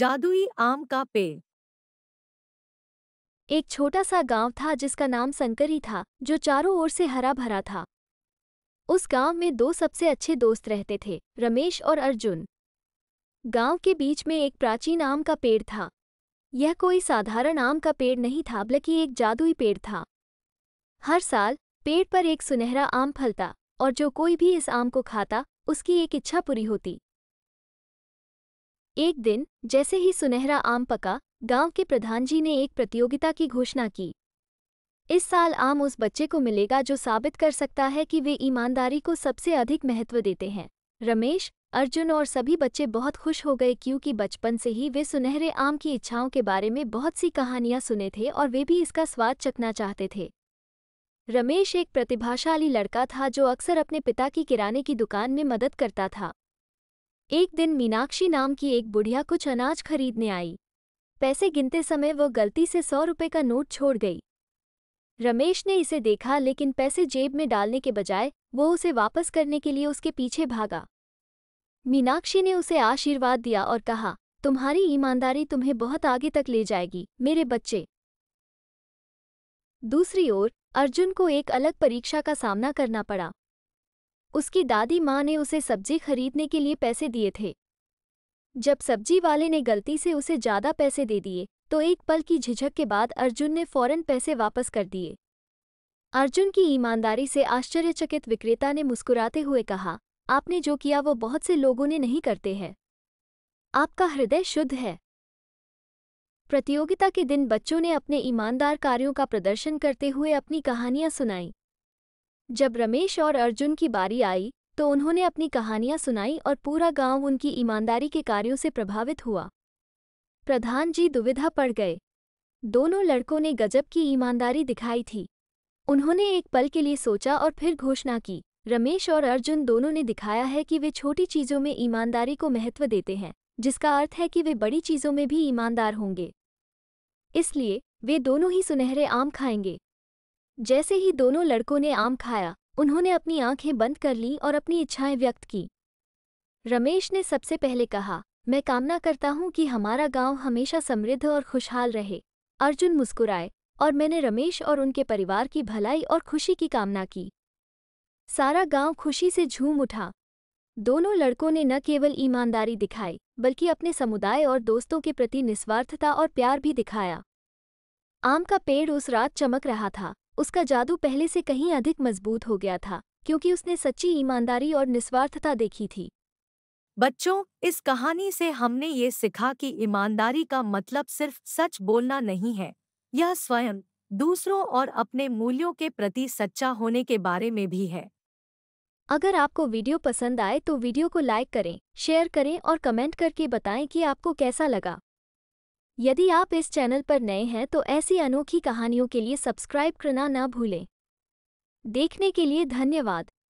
जादुई आम का पेड़ एक छोटा सा गांव था जिसका नाम संकरी था जो चारों ओर से हरा भरा था उस गांव में दो सबसे अच्छे दोस्त रहते थे रमेश और अर्जुन गांव के बीच में एक प्राचीन आम का पेड़ था यह कोई साधारण आम का पेड़ नहीं था बल्कि एक जादुई पेड़ था हर साल पेड़ पर एक सुनहरा आम फलता और जो कोई भी इस आम को खाता उसकी एक इच्छा पूरी होती एक दिन जैसे ही सुनहरा आम पका गांव के प्रधान जी ने एक प्रतियोगिता की घोषणा की इस साल आम उस बच्चे को मिलेगा जो साबित कर सकता है कि वे ईमानदारी को सबसे अधिक महत्व देते हैं रमेश अर्जुन और सभी बच्चे बहुत खुश हो गए क्योंकि बचपन से ही वे सुनहरे आम की इच्छाओं के बारे में बहुत सी कहानियां सुने थे और वे भी इसका स्वाद चखना चाहते थे रमेश एक प्रतिभाशाली लड़का था जो अक्सर अपने पिता की किराने की दुकान में मदद करता था एक दिन मीनाक्षी नाम की एक बुढ़िया कुछ अनाज खरीदने आई पैसे गिनते समय वह गलती से सौ रुपये का नोट छोड़ गई रमेश ने इसे देखा लेकिन पैसे जेब में डालने के बजाय वो उसे वापस करने के लिए उसके पीछे भागा मीनाक्षी ने उसे आशीर्वाद दिया और कहा तुम्हारी ईमानदारी तुम्हें बहुत आगे तक ले जाएगी मेरे बच्चे दूसरी ओर अर्जुन को एक अलग परीक्षा का सामना करना पड़ा उसकी दादी माँ ने उसे सब्जी खरीदने के लिए पैसे दिए थे जब सब्जी वाले ने गलती से उसे ज्यादा पैसे दे दिए तो एक पल की झिझक के बाद अर्जुन ने फौरन पैसे वापस कर दिए अर्जुन की ईमानदारी से आश्चर्यचकित विक्रेता ने मुस्कुराते हुए कहा आपने जो किया वो बहुत से लोगों ने नहीं करते हैं आपका हृदय शुद्ध है प्रतियोगिता के दिन बच्चों ने अपने ईमानदार कार्यों का प्रदर्शन करते हुए अपनी कहानियां सुनाई जब रमेश और अर्जुन की बारी आई तो उन्होंने अपनी कहानियां सुनाई और पूरा गांव उनकी ईमानदारी के कार्यों से प्रभावित हुआ प्रधान जी दुविधा पड़ गए दोनों लड़कों ने गजब की ईमानदारी दिखाई थी उन्होंने एक पल के लिए सोचा और फिर घोषणा की रमेश और अर्जुन दोनों ने दिखाया है कि वे छोटी चीज़ों में ईमानदारी को महत्व देते हैं जिसका अर्थ है कि वे बड़ी चीज़ों में भी ईमानदार होंगे इसलिए वे दोनों ही सुनहरे आम खाएंगे जैसे ही दोनों लड़कों ने आम खाया उन्होंने अपनी आंखें बंद कर ली और अपनी इच्छाएं व्यक्त की रमेश ने सबसे पहले कहा मैं कामना करता हूं कि हमारा गांव हमेशा समृद्ध और खुशहाल रहे अर्जुन मुस्कुराए और मैंने रमेश और उनके परिवार की भलाई और खुशी की कामना की सारा गांव खुशी से झूम उठा दोनों लड़कों ने न केवल ईमानदारी दिखाई बल्कि अपने समुदाय और दोस्तों के प्रति निस्वार्थता और प्यार भी दिखाया आम का पेड़ उस रात चमक रहा था उसका जादू पहले से कहीं अधिक मजबूत हो गया था क्योंकि उसने सच्ची ईमानदारी और निस्वार्थता देखी थी बच्चों इस कहानी से हमने ये सीखा कि ईमानदारी का मतलब सिर्फ सच बोलना नहीं है यह स्वयं दूसरों और अपने मूल्यों के प्रति सच्चा होने के बारे में भी है अगर आपको वीडियो पसंद आए तो वीडियो को लाइक करें शेयर करें और कमेंट करके बताएं कि आपको कैसा लगा यदि आप इस चैनल पर नए हैं तो ऐसी अनोखी कहानियों के लिए सब्सक्राइब करना न भूलें देखने के लिए धन्यवाद